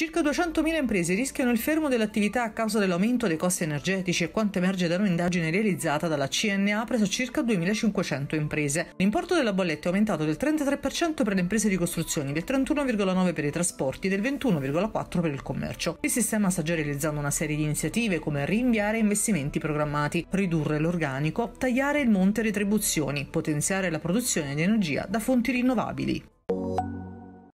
Circa 200.000 imprese rischiano il fermo dell'attività a causa dell'aumento dei costi energetici e quanto emerge da un'indagine realizzata dalla CNA presso circa 2.500 imprese. L'importo della bolletta è aumentato del 33% per le imprese di costruzioni, del 31,9% per i trasporti e del 21,4% per il commercio. Il sistema sta già realizzando una serie di iniziative come rinviare investimenti programmati, ridurre l'organico, tagliare il monte retribuzioni, potenziare la produzione di energia da fonti rinnovabili.